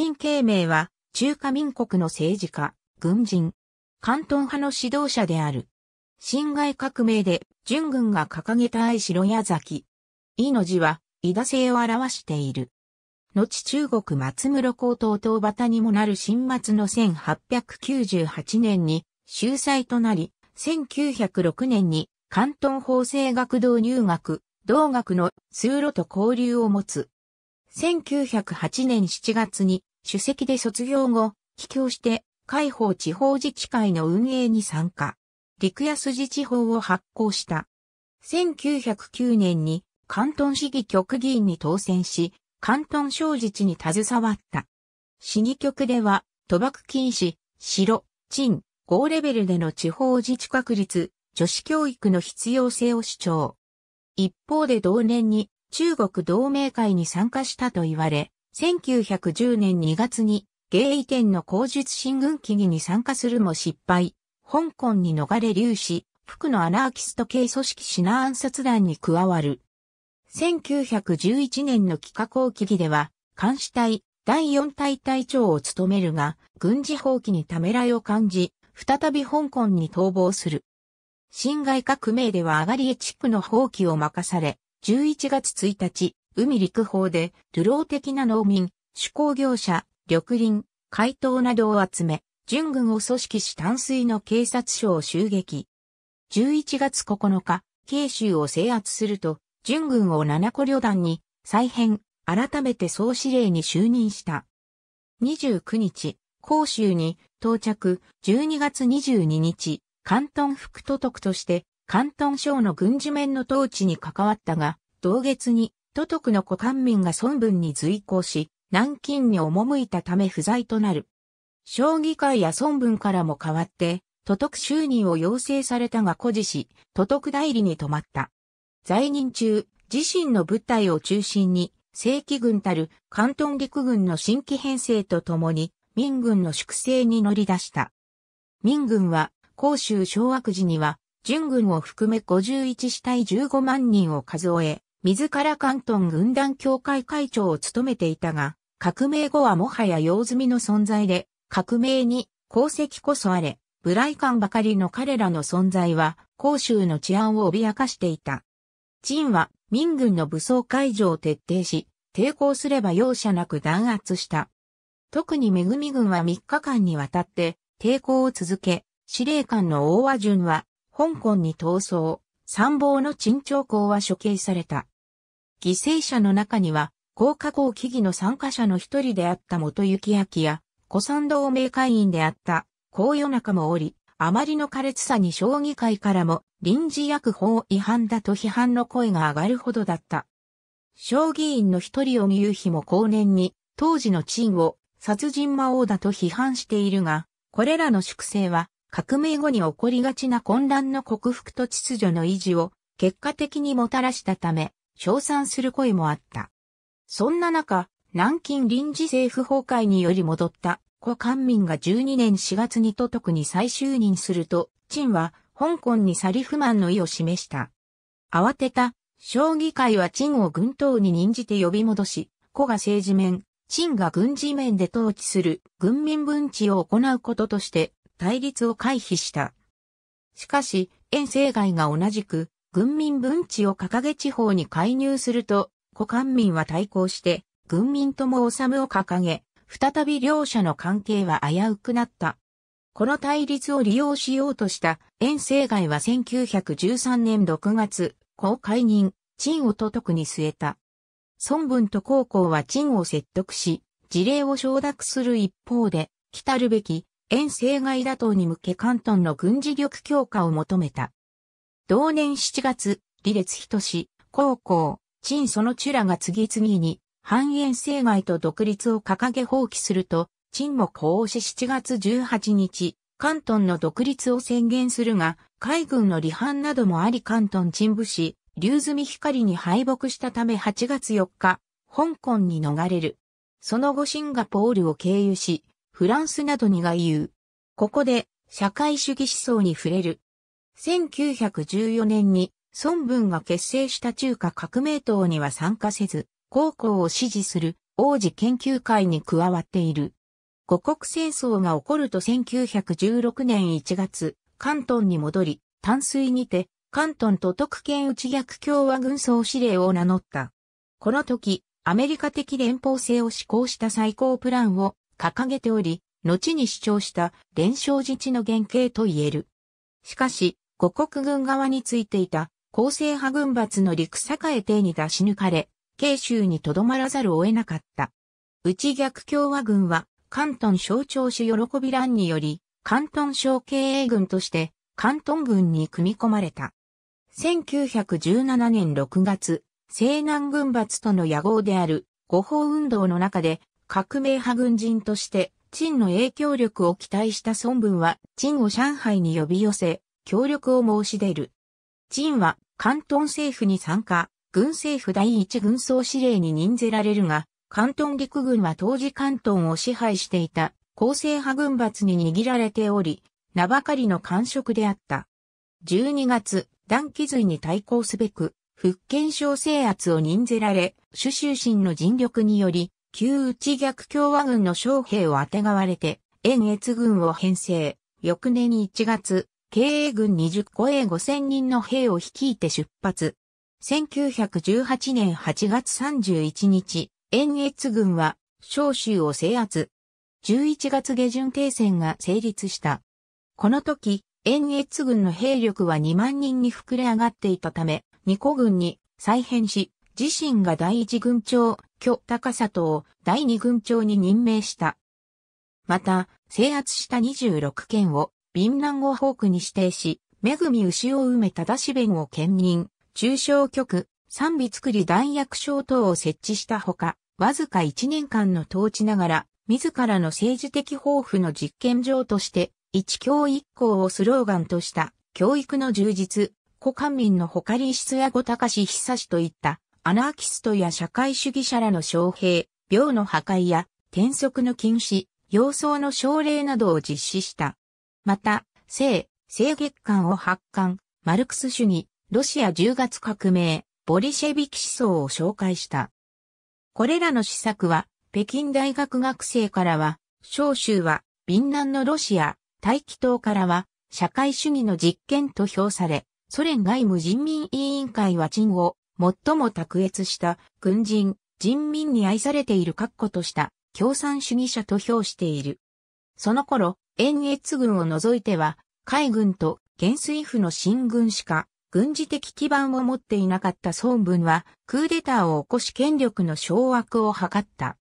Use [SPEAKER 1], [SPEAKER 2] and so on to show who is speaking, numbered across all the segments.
[SPEAKER 1] 陳慶明は、中華民国の政治家、軍人、関東派の指導者である。辛亥革命で、純軍が掲げた愛白矢崎。伊の字は、伊田姓を表している。後中国松室高等討端にもなる新末の1898年に、秀才となり、1906年に関東法制学堂入学、同学の通路と交流を持つ。1908年7月に主席で卒業後、帰郷して、海邦地方自治会の運営に参加。陸安自治法を発行した。1909年に関東市議局議員に当選し、関東省自治に携わった。市議局では、賭博禁止、白、陳、合レベルでの地方自治確立、女子教育の必要性を主張。一方で同年に中国同盟会に参加したと言われ、1910年2月に芸テンの口術進軍記儀に参加するも失敗、香港に逃れ流し、福のアナーキスト系組織シナ暗殺団に加わる。1911年の帰画後期儀では、監視隊第4隊隊長を務めるが、軍事放棄にためらいを感じ、再び香港に逃亡する。辛亥革命ではアガリエ地区の放棄を任され、11月1日、海陸法で、流浪的な農民、手工業者、緑林、怪盗などを集め、準軍を組織し淡水の警察署を襲撃。11月9日、慶州を制圧すると、準軍を七個旅団に、再編、改めて総司令に就任した。29日、広州に到着、12月22日、関東副都督として、関東省の軍事面の統治に関わったが、同月に都督の古官民が孫文に随行し、南京に赴いたため不在となる。将棋会や孫文からも変わって、都督就任を要請されたが誇示し、都督代理に止まった。在任中、自身の部隊を中心に、正規軍たる関東陸軍の新規編成とともに、民軍の粛清に乗り出した。民軍は、甲州掌握時には、準軍を含め51死体15万人を数え、自ら関東軍団協会会長を務めていたが、革命後はもはや用済みの存在で、革命に功績こそあれ、無頼感ばかりの彼らの存在は、広州の治安を脅かしていた。陳は民軍の武装解除を徹底し、抵抗すれば容赦なく弾圧した。特に恵み軍は3日間にわたって抵抗を続け、司令官の大和順は香港に逃走、参謀の陳長公は処刑された。犠牲者の中には、高加工記義の参加者の一人であった元幸明や、古参同盟会員であった高与中もおり、あまりの苛烈さに将棋界からも臨時役法違反だと批判の声が上がるほどだった。将棋員の一人をう日も後年に、当時の地位を殺人魔王だと批判しているが、これらの粛清は革命後に起こりがちな混乱の克服と秩序の維持を結果的にもたらしたため、称賛する声もあった。そんな中、南京臨時政府崩壊により戻った古漢民が12年4月に都督に再就任すると、陳は香港にサリ不満の意を示した。慌てた、将棋界は陳を軍党に任じて呼び戻し、古が政治面、陳が軍事面で統治する軍民分治を行うこととして対立を回避した。しかし、遠征外が同じく軍民分治を掲げ地方に介入すると、古官民は対抗して、軍民とも治を掲げ、再び両者の関係は危うくなった。この対立を利用しようとした遠征外は1913年6月、公解人、陳をとくに据えた。孫文と高校は陳を説得し、事例を承諾する一方で、来たるべき遠征外打倒に向け関東の軍事力強化を求めた。同年7月、李列人氏、高校、陳そのチュらが次々に、繁栄生外と独立を掲げ放棄すると、陳も公し7月18日、関東の独立を宣言するが、海軍の離反などもあり関東陳武士、竜積光に敗北したため8月4日、香港に逃れる。その後シンガポールを経由し、フランスなどに外遊。ここで、社会主義思想に触れる。1914年に孫文が結成した中華革命党には参加せず、高校を支持する王子研究会に加わっている。五国戦争が起こると1916年1月、関東に戻り、淡水にて、関東都徳県内逆共和軍総司令を名乗った。この時、アメリカ的連邦制を施行した最高プランを掲げており、後に主張した連勝自治の原型と言える。しかし、五国軍側についていた、厚生派軍閥の陸栄帝に出し抜かれ、慶州に留まらざるを得なかった。内逆共和軍は、関東省庁市喜び乱により、関東省経営軍として、関東軍に組み込まれた。1917年6月、西南軍閥との野号である五法運動の中で革命派軍人として陳の影響力を期待した孫文は陳を上海に呼び寄せ、協力を申し出る。陳は、関東政府に参加、軍政府第一軍総司令に任ぜられるが、関東陸軍は当時関東を支配していた、公正派軍閥に握られており、名ばかりの官職であった。12月、断気髄に対抗すべく、福建省制圧を任ぜられ、主州身の尽力により、旧内逆共和軍の将兵をあてがわれて、遠越軍を編成。翌年1月、経営軍20個へ5000人の兵を率いて出発。1918年8月31日、遠越軍は、召集を制圧。11月下旬停戦が成立した。この時、遠越軍の兵力は2万人に膨れ上がっていたため、二個軍に再編し、自身が第一軍長、巨高里を第二軍長に任命した。また、制圧した26県をビンラン語ホークに指定し、恵み牛を埋めただし弁を兼任、中小局、賛美作り弾薬省等を設置したほか、わずか1年間の統治ながら、自らの政治的抱負の実験場として、一教一校をスローガンとした、教育の充実、古官民のほかリ質や後高志久志といった、アナーキストや社会主義者らの招聘、病の破壊や、転職の禁止、様相の奨励などを実施した。また、性、性月間を発刊、マルクス主義、ロシア10月革命、ボリシェビキ思想を紹介した。これらの施策は、北京大学学生からは、小州は、敏南のロシア、大気党からは、社会主義の実験と評され、ソ連外務人民委員会は陳を、最も卓越した軍人、人民に愛されている確固とした共産主義者と評している。その頃、遠越軍を除いては、海軍と元帥府の新軍しか、軍事的基盤を持っていなかった孫文は、クーデターを起こし権力の掌握を図った。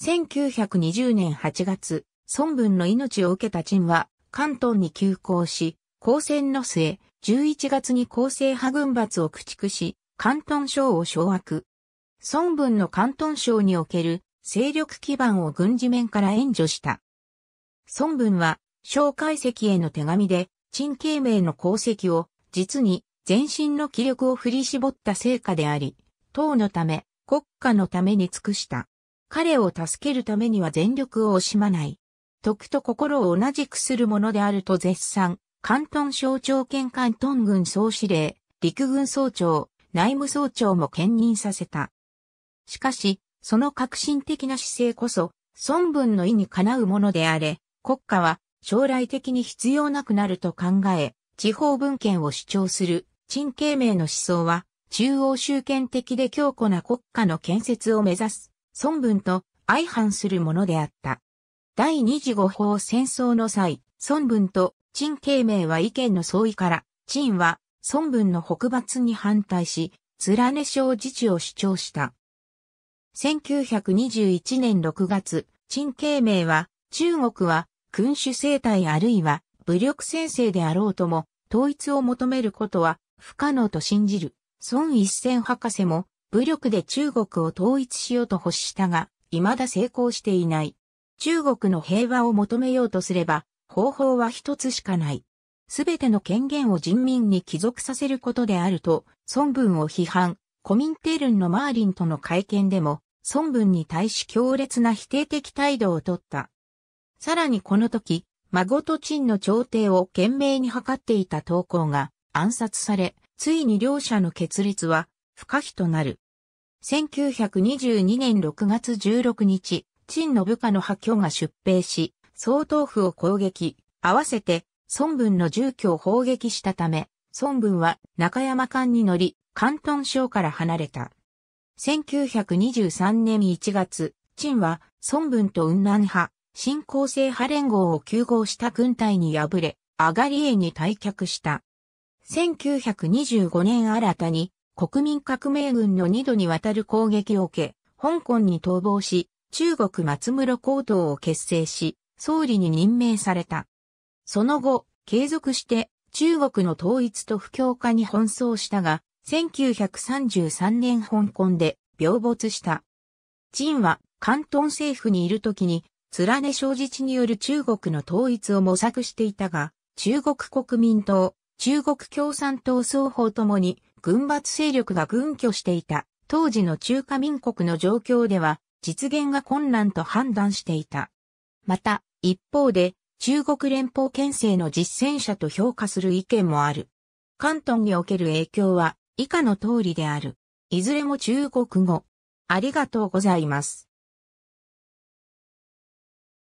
[SPEAKER 1] 1920年8月、孫文の命を受けた陳は、関東に急行し、交戦の末、11月に構成派軍閥を駆逐し、関東省を掌握。孫文の関東省における勢力基盤を軍事面から援助した。孫文は、蒋介石への手紙で、陳慶明の功績を、実に、全身の気力を振り絞った成果であり、党のため、国家のために尽くした。彼を助けるためには全力を惜しまない。徳と心を同じくするものであると絶賛、関東省庁兼関東軍総司令、陸軍総長、内務総長も兼任させた。しかし、その革新的な姿勢こそ、孫文の意にかなうものであれ、国家は将来的に必要なくなると考え、地方文献を主張する、陳慶明の思想は、中央集権的で強固な国家の建設を目指す、孫文と相反するものであった。第二次五法戦争の際、孫文と陳慶明は意見の相違から、陳は孫文の北伐に反対し、連根省自治を主張した。1921年6月、陳慶明は、中国は君主制体あるいは武力先生であろうとも、統一を求めることは不可能と信じる。孫一戦博士も武力で中国を統一しようと欲したが、未だ成功していない。中国の平和を求めようとすれば、方法は一つしかない。すべての権限を人民に帰属させることであると、孫文を批判、コミンテルンのマーリンとの会見でも、孫文に対し強烈な否定的態度をとった。さらにこの時、孫と陳の調停を懸命に図っていた投稿が暗殺され、ついに両者の決裂は不可避となる。1922年6月16日、陳の部下の破去が出兵し、総統府を攻撃、合わせて孫文の住居を砲撃したため、孫文は中山間に乗り、関東省から離れた。1923年1月、陳は孫文と雲南派、新興成派連合を休合した軍隊に敗れ、アガリエに退却した。1925年新たに国民革命軍の2度にわたる攻撃を受け、香港に逃亡し、中国松室高等を結成し、総理に任命された。その後、継続して中国の統一と不強化に奔走したが、1933年香港で病没した。陳は関東政府にいる時に連ね正直による中国の統一を模索していたが、中国国民党、中国共産党双方ともに軍閥勢力が軍拠していた当時の中華民国の状況では実現が困難と判断していた。また、一方で中国連邦憲政の実践者と評価する意見もある。関東における影響は以下の通りである。いずれも中国語。ありがとうございます。